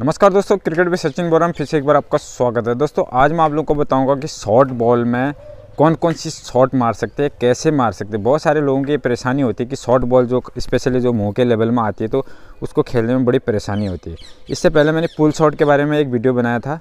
नमस्कार दोस्तों क्रिकेट में सचिन बोरा फिर से एक बार आपका स्वागत है दोस्तों आज मैं आप लोग को बताऊंगा कि शॉर्ट बॉल में कौन कौन सी शॉट मार सकते हैं कैसे मार सकते हैं बहुत सारे लोगों की ये परेशानी होती है कि शॉर्ट बॉल जो स्पेशली जो मुँह के लेवल में आती है तो उसको खेलने में बड़ी परेशानी होती है इससे पहले मैंने पुल शॉट के बारे में एक वीडियो बनाया था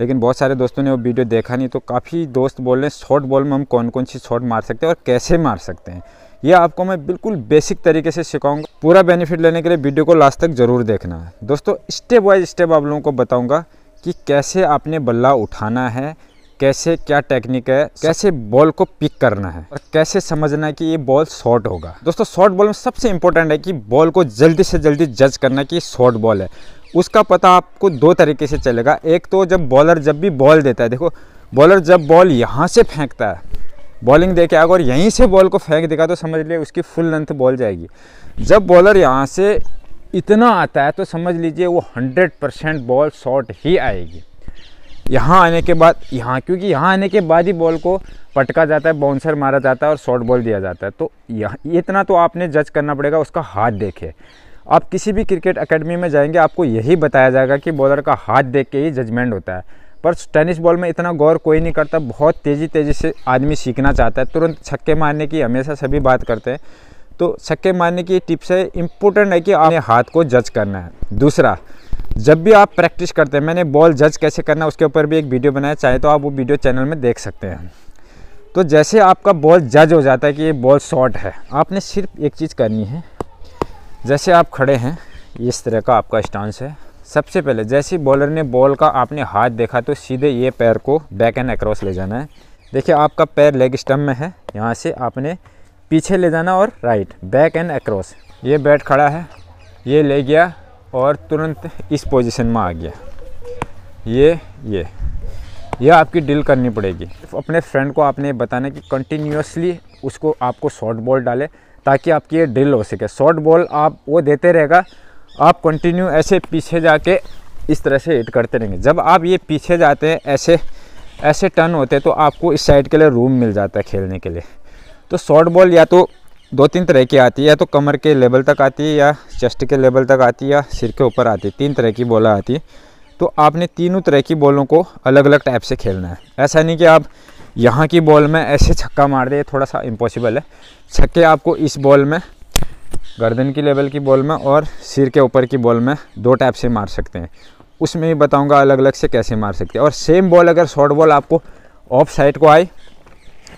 लेकिन बहुत सारे दोस्तों ने वो वीडियो देखा नहीं तो काफ़ी दोस्त बोल रहे हैं शॉर्ट बॉल में हम कौन कौन सी शॉट मार सकते हैं और कैसे मार सकते हैं ये आपको मैं बिल्कुल बेसिक तरीके से सिखाऊंगा पूरा बेनिफिट लेने के लिए वीडियो को लास्ट तक ज़रूर देखना है दोस्तों स्टेप बाय स्टेप आप लोगों को बताऊँगा कि कैसे आपने बल्ला उठाना है कैसे क्या टेक्निक है कैसे बॉल को पिक करना है और कैसे समझना है कि ये बॉल शॉर्ट होगा दोस्तों शॉर्ट बॉल में सबसे इंपॉर्टेंट है कि बॉल को जल्दी से जल्दी जज करना कि शॉर्ट बॉल है उसका पता आपको दो तरीके से चलेगा एक तो जब बॉलर जब भी बॉल देता है देखो बॉलर जब बॉल यहाँ से फेंकता है बॉलिंग दे के आएगा और यहीं से बॉल को फेंक देगा तो समझ लीजिए उसकी फुल लेंथ बॉल जाएगी जब बॉलर यहाँ से इतना आता है तो समझ लीजिए वो 100 परसेंट बॉल शॉर्ट ही आएगी यहाँ आने के बाद यहाँ क्योंकि यहाँ आने के बाद ही बॉल को पटका जाता है बाउंसर मारा जाता है और शॉर्ट बॉल दिया जाता है तो यहाँ इतना तो आपने जज करना पड़ेगा उसका हाथ देखे आप किसी भी क्रिकेट एकेडमी में जाएंगे आपको यही बताया जाएगा कि बॉलर का हाथ देख के ही जजमेंट होता है पर टेनिस बॉल में इतना गौर कोई नहीं करता बहुत तेज़ी तेज़ी से आदमी सीखना चाहता है तुरंत छक्के मारने की हमेशा सभी बात करते हैं तो छक्के मारने की टिप्स है इम्पोर्टेंट है कि आपने हाथ को जज करना है दूसरा जब भी आप प्रैक्टिस करते हैं मैंने बॉल जज कैसे करना है उसके ऊपर भी एक वीडियो बनाया चाहे तो आप वो वीडियो चैनल में देख सकते हैं तो जैसे आपका बॉल जज हो जाता है कि ये बॉल शॉर्ट है आपने सिर्फ एक चीज़ करनी है जैसे आप खड़े हैं इस तरह का आपका स्टांस है सबसे पहले जैसे बॉलर ने बॉल का आपने हाथ देखा तो सीधे ये पैर को बैक एंड अक्रॉस ले जाना है देखिए आपका पैर लेग स्टम्प में है यहाँ से आपने पीछे ले जाना और राइट बैक एंड अक्रॉस ये बैट खड़ा है ये ले गया और तुरंत इस पोजीशन में आ गया ये ये यह आपकी डील करनी पड़ेगी अपने फ्रेंड को आपने बताना कि कंटिन्यूसली उसको आपको शॉर्ट बॉल डाले ताकि आपकी ये ड्रिल हो सके शॉर्ट बॉल आप वो देते रहेगा आप कंटिन्यू ऐसे पीछे जाके इस तरह से हिट करते रहेंगे जब आप ये पीछे जाते हैं ऐसे ऐसे टर्न होते हैं तो आपको इस साइड के लिए रूम मिल जाता है खेलने के लिए तो शॉर्ट बॉल या तो दो तीन तरह की आती है या तो कमर के लेवल तक आती है या चेस्ट के लेवल तक आती है या सिर के ऊपर आती है तीन तरह की बॉल आती है तो आपने तीनों तरह की बॉलों को अलग अलग टाइप से खेलना है ऐसा नहीं कि आप यहाँ की बॉल में ऐसे छक्का मार दे थोड़ा सा इम्पॉसिबल है छक्के आपको इस बॉल में गर्दन की लेवल की बॉल में और सिर के ऊपर की बॉल में दो टाइप से मार सकते हैं उसमें भी बताऊंगा अलग अलग से कैसे मार सकते हैं और सेम बॉल अगर शॉर्ट बॉल आपको ऑफ साइड को आए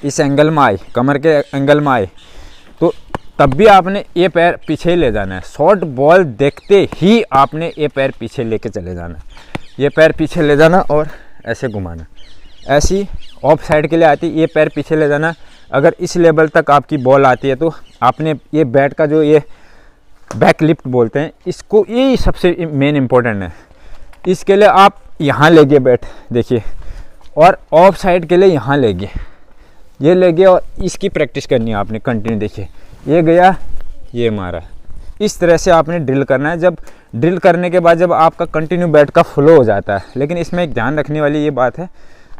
इस एंगल में आए कमर के एंगल में आए तो तब भी आपने ये पैर पीछे ले जाना है शॉर्ट बॉल देखते ही आपने ये पैर पीछे ले चले जाना ये पैर पीछे ले जाना और ऐसे घुमाना ऐसी ऑफ साइड के लिए आती ये पैर पीछे ले जाना अगर इस लेवल तक आपकी बॉल आती है तो आपने ये बैट का जो ये बैक लिफ्ट बोलते हैं इसको ये सबसे मेन इम्पोर्टेंट है इसके लिए आप यहाँ ले गए बैट देखिए और ऑफ साइड के लिए यहाँ ले गए ये ले गए और इसकी प्रैक्टिस करनी है आपने कंटिन्यू देखिए ये गया ये मारा इस तरह से आपने ड्रिल करना है जब ड्रिल करने के बाद जब आपका कंटिन्यू बैट का फ्लो हो जाता है लेकिन इसमें एक ध्यान रखने वाली ये बात है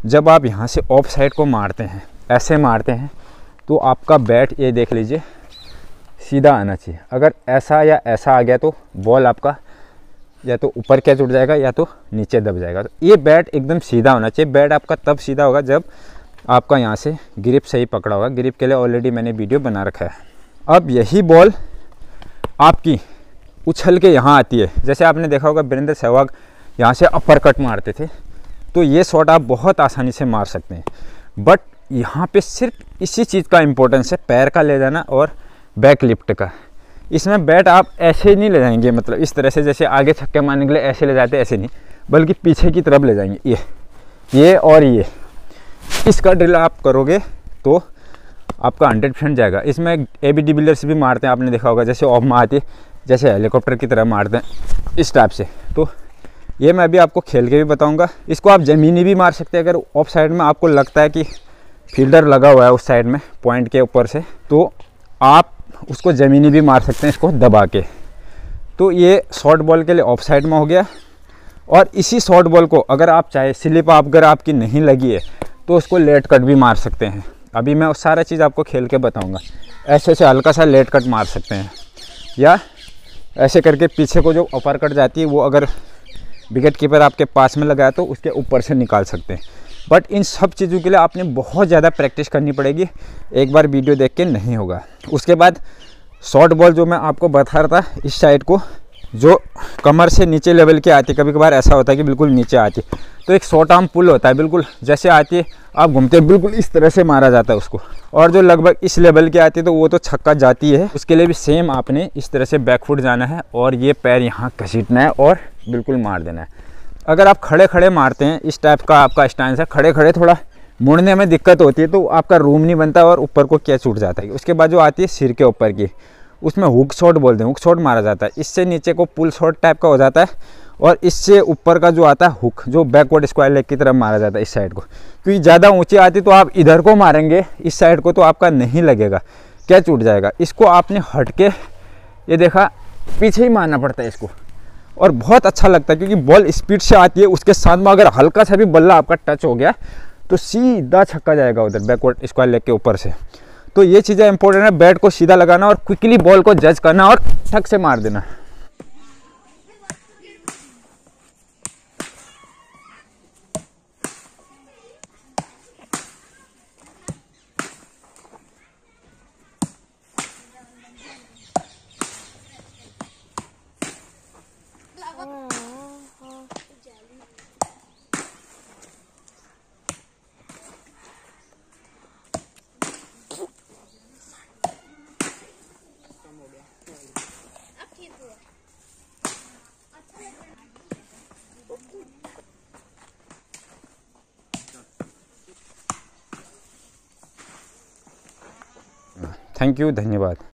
जब आप यहाँ से ऑफ साइड को मारते हैं ऐसे मारते हैं तो आपका बैट ये देख लीजिए सीधा आना चाहिए अगर ऐसा या ऐसा आ गया तो बॉल आपका या तो ऊपर कैच उठ जाएगा या तो नीचे दब जाएगा तो ये बैट एकदम सीधा होना चाहिए बैट आपका तब सीधा होगा जब आपका यहाँ से ग्रिप सही पकड़ा होगा ग्रिप के लिए ऑलरेडी मैंने वीडियो बना रखा है अब यही बॉल आपकी उछल के यहाँ आती है जैसे आपने देखा होगा वीरेंद्र सहवाग यहाँ से अपर कट मारते थे तो ये शॉट आप बहुत आसानी से मार सकते हैं बट यहाँ पे सिर्फ इसी चीज़ का इम्पोर्टेंस है पैर का ले जाना और बैक लिफ्ट का इसमें बैट आप ऐसे नहीं ले जाएंगे मतलब इस तरह से जैसे आगे छक्के मारने के लिए ऐसे ले जाते ऐसे नहीं बल्कि पीछे की तरफ ले जाएंगे ये ये और ये इसका ड्रिल आप करोगे तो आपका हंड्रेड परसेंट जाएगा इसमें ए बी डी से भी मारते हैं आपने देखा होगा जैसे ऑफ मारते जैसे हेलीकॉप्टर की तरह मारते हैं इस टाइप से तो ये मैं अभी आपको खेल के भी बताऊंगा इसको आप ज़मीनी भी मार सकते हैं अगर ऑफ साइड में आपको लगता है कि फील्डर लगा हुआ है उस साइड में पॉइंट के ऊपर से तो आप उसको ज़मीनी भी मार सकते हैं इसको दबा के तो ये शॉर्ट बॉल के लिए ऑफ साइड में हो गया और इसी शॉर्ट बॉल को अगर आप चाहे स्लिप आप अगर आपकी नहीं लगी है तो उसको लेट कट भी मार सकते हैं अभी मैं उस सारा चीज़ आपको खेल के बताऊँगा ऐसे ऐसे हल्का सा लेट कट मार सकते हैं या ऐसे करके पीछे को जो अपर कट जाती है वो अगर विकेट कीपर आपके पास में लगाया तो उसके ऊपर से निकाल सकते हैं बट इन सब चीज़ों के लिए आपने बहुत ज़्यादा प्रैक्टिस करनी पड़ेगी एक बार वीडियो देख के नहीं होगा उसके बाद शॉर्ट बॉल जो मैं आपको बता रहा था इस साइड को जो कमर से नीचे लेवल की आती है कभी कभार ऐसा होता है कि बिल्कुल नीचे आती है तो एक शॉर्ट आर्म पुल होता है बिल्कुल जैसे आती है आप घूमते हैं बिल्कुल इस तरह से मारा जाता है उसको और जो लगभग इस लेवल की आती है तो वो तो छक्का जाती है उसके लिए भी सेम आपने इस तरह से बैकफुट जाना है और ये पैर यहाँ घसीटना है और बिल्कुल मार देना है अगर आप खड़े खड़े मारते हैं इस टाइप का आपका स्टैंड है खड़े खड़े थोड़ा मुड़ने में दिक्कत होती है तो आपका रूम नहीं बनता और ऊपर को कैच उठ जाता है उसके बाद जो आती है सिर के ऊपर की उसमें हुक शॉट बोलते हैं हुक शॉट मारा जाता है इससे नीचे को पुल शॉट टाइप का हो जाता है और इससे ऊपर का जो आता है हुक जो बैकवर्ड स्क्वायर लेग की तरफ मारा जाता है इस साइड को क्योंकि ज़्यादा ऊँची आती तो आप इधर को मारेंगे इस साइड को तो आपका नहीं लगेगा कैच उठ जाएगा इसको आपने हट के ये देखा पीछे ही मारना पड़ता है इसको और बहुत अच्छा लगता है क्योंकि बॉल स्पीड से आती है उसके साथ में अगर हल्का सा भी बल्ला आपका टच हो गया तो सीधा छक्का जाएगा उधर बैकवर्ड स्क्वायर लेग के ऊपर से तो ये चीज़ें इंपॉर्टेंट है बैट को सीधा लगाना और क्विकली बॉल को जज करना और ठक से मार देना थैंक यू धन्यवाद